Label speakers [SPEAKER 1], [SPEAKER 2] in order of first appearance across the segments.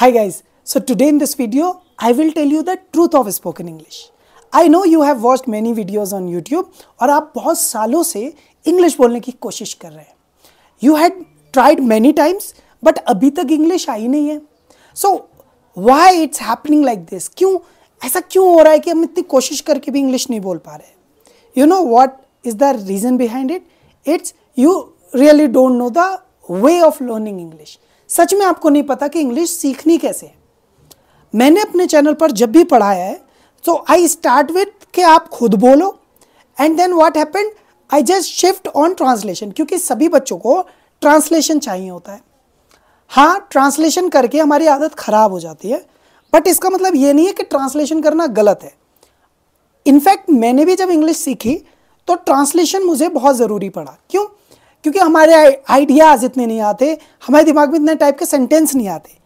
[SPEAKER 1] Hi guys, so today in this video, I will tell you the truth of spoken English. I know you have watched many videos on YouTube और आप बहुत सालों से English बोलने की कोशिश कर रहे हैं You had tried many times, but अभी तक English आई नहीं है So why it's happening like this? क्यों ऐसा क्यों हो रहा है कि हम इतनी कोशिश करके भी English नहीं बोल पा रहे You know what is the reason behind it? It's you really don't know the way of learning English. सच में आपको नहीं पता कि इंग्लिश सीखनी कैसे है मैंने अपने चैनल पर जब भी पढ़ाया है तो आई स्टार्ट विथ कि आप खुद बोलो and then what happened I just shift on translation क्योंकि सभी बच्चों को ट्रांसलेशन चाहिए होता है हाँ ट्रांसलेशन करके हमारी आदत खराब हो जाती है बट इसका मतलब ये नहीं है कि ट्रांसलेशन करना गलत है इनफैक्ट मैंने भी जब इंग्लिश सीखी तो ट्रांसलेशन मुझे बहुत ज़रूरी पड़ा क्यों क्योंकि हमारे आइडियाज़ इतने नहीं आते हमारे दिमाग में इतने टाइप के सेंटेंस नहीं आते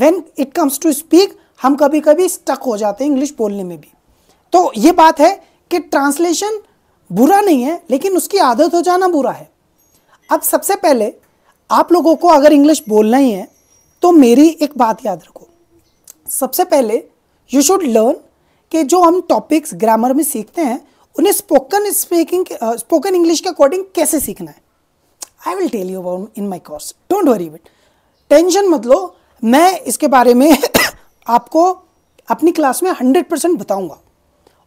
[SPEAKER 1] when it comes to speak हम कभी कभी स्टक हो जाते हैं इंग्लिश बोलने में भी तो ये बात है कि ट्रांसलेशन बुरा नहीं है लेकिन उसकी आदत हो जाना बुरा है अब सबसे पहले आप लोगों को अगर इंग्लिश बोलना ही है तो मेरी एक बात याद रखो सबसे पहले यू शुड लर्न कि जो हम टॉपिक्स ग्रामर में सीखते हैं उन्हें स्पोकन स्पीकिंग स्पोकन इंग्लिश के अकॉर्डिंग कैसे सीखना है I will tell you about in my course don't worry with tension मत लो मैं इसके बारे में आपको अपनी क्लास में हंड्रेड परसेंट बताऊंगा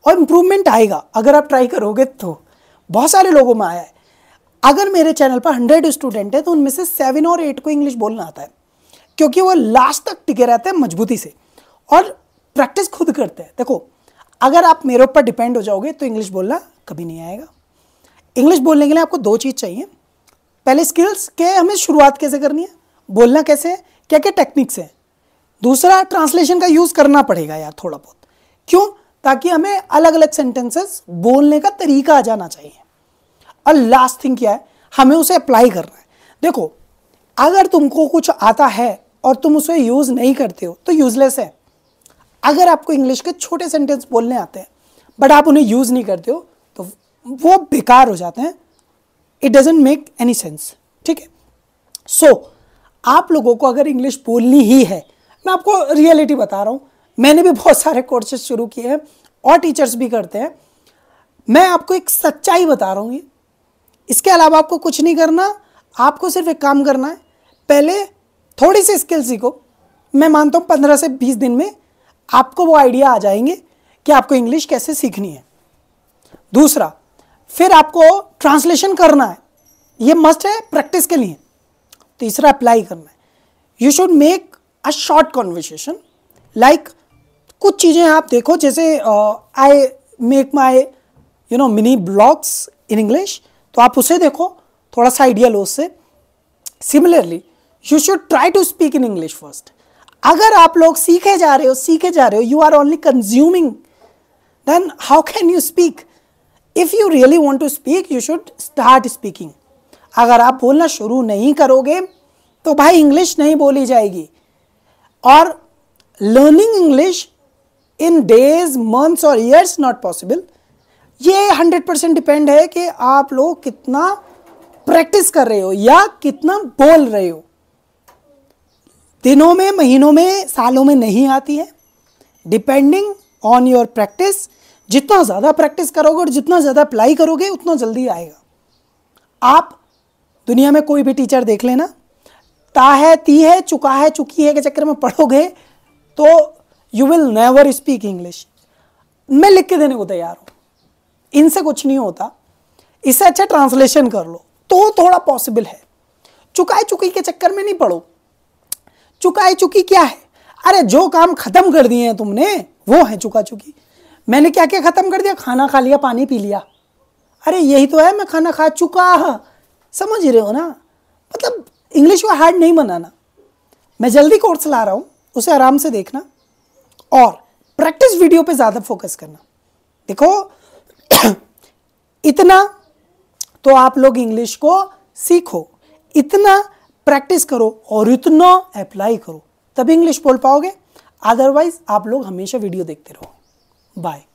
[SPEAKER 1] और इम्प्रूवमेंट आएगा अगर आप ट्राई करोगे तो बहुत सारे लोगों में आया है अगर मेरे चैनल पर हंड्रेड स्टूडेंट हैं तो उनमें से सेवन और एट को इंग्लिश बोलना आता है क्योंकि वो लास्ट तक टिके रहते हैं मजबूती से और प्रैक्टिस खुद करते हैं देखो अगर आप मेरे ऊपर डिपेंड हो जाओगे तो इंग्लिश बोलना कभी नहीं आएगा इंग्लिश बोलने के लिए आपको दो चीज़ चाहिए पहले स्किल्स के हमें शुरुआत कैसे करनी है बोलना कैसे है क्या क्या टेक्निक्स हैं दूसरा ट्रांसलेशन का यूज़ करना पड़ेगा यार थोड़ा बहुत क्यों ताकि हमें अलग अलग सेंटेंसेस बोलने का तरीका आ जाना चाहिए और लास्ट थिंग क्या है हमें उसे अप्लाई करना है देखो अगर तुमको कुछ आता है और तुम उसे यूज़ नहीं करते हो तो यूज़लेस है अगर आपको इंग्लिश के छोटे सेंटेंस बोलने आते हैं बट आप उन्हें यूज़ नहीं करते हो तो वो बेकार हो जाते हैं it doesn't make any sense ठीक है सो आप लोगों को अगर इंग्लिश बोलनी ही है मैं आपको रियलिटी बता रहा हूँ मैंने भी बहुत सारे कोर्सेज शुरू किए हैं और टीचर्स भी करते हैं मैं आपको एक सच्चाई बता रहा हूँ ये इसके अलावा आपको कुछ नहीं करना आपको सिर्फ एक काम करना है पहले थोड़ी सी स्किल सीखो मैं मानता हूँ पंद्रह से बीस दिन में आपको वो आइडिया आ जाएंगे कि आपको इंग्लिश कैसे सीखनी है दूसरा फिर आपको ट्रांसलेशन करना है ये मस्ट है प्रैक्टिस के लिए तीसरा अप्लाई करना है you should make a short conversation like कुछ चीज़ें आप देखो जैसे I make my you know mini blogs in English तो आप उसे देखो थोड़ा सा आइडिया लो उससे similarly you should try to speak in English first अगर आप लोग सीखे जा रहे हो सीखे जा रहे हो you are only consuming then how can you speak if you really want to speak you should start speaking अगर आप बोलना शुरू नहीं करोगे तो भाई इंग्लिश नहीं बोली जाएगी और learning English in days months और ईयर्स नॉट पॉसिबल ये हंड्रेड परसेंट डिपेंड है कि आप लोग कितना प्रैक्टिस कर रहे हो या कितना बोल रहे हो दिनों में महीनों में सालों में नहीं आती है डिपेंडिंग ऑन योर प्रैक्टिस जितना ज़्यादा प्रैक्टिस करोगे और जितना ज़्यादा अप्लाई करोगे उतना जल्दी आएगा आप दुनिया में कोई भी टीचर देख लेना ता है ती है चुका है चुकी है के चक्कर में पढ़ोगे तो you will never speak English मैं लिख के देने को तैयार हूँ इनसे कुछ नहीं होता इससे अच्छा ट्रांसलेशन कर लो तो थोड़ा पॉसिबल है चुकाए चुकी के चक्कर में नहीं पढ़ो चुकाए चुकी क्या है अरे जो काम खत्म कर दिए हैं तुमने वो है चुका चुकी मैंने क्या क्या ख़त्म कर दिया खाना खा लिया पानी पी लिया अरे यही तो है मैं खाना खा चुका हाँ समझ रहे हो ना मतलब इंग्लिश को हार्ड नहीं बनाना मैं जल्दी कोर्स ला रहा हूँ उसे आराम से देखना और प्रैक्टिस वीडियो पे ज़्यादा फोकस करना देखो इतना तो आप लोग इंग्लिश को सीखो इतना प्रैक्टिस करो और इतना अप्लाई करो तब इंग्लिश बोल पाओगे अदरवाइज आप लोग हमेशा वीडियो देखते रहो Bye.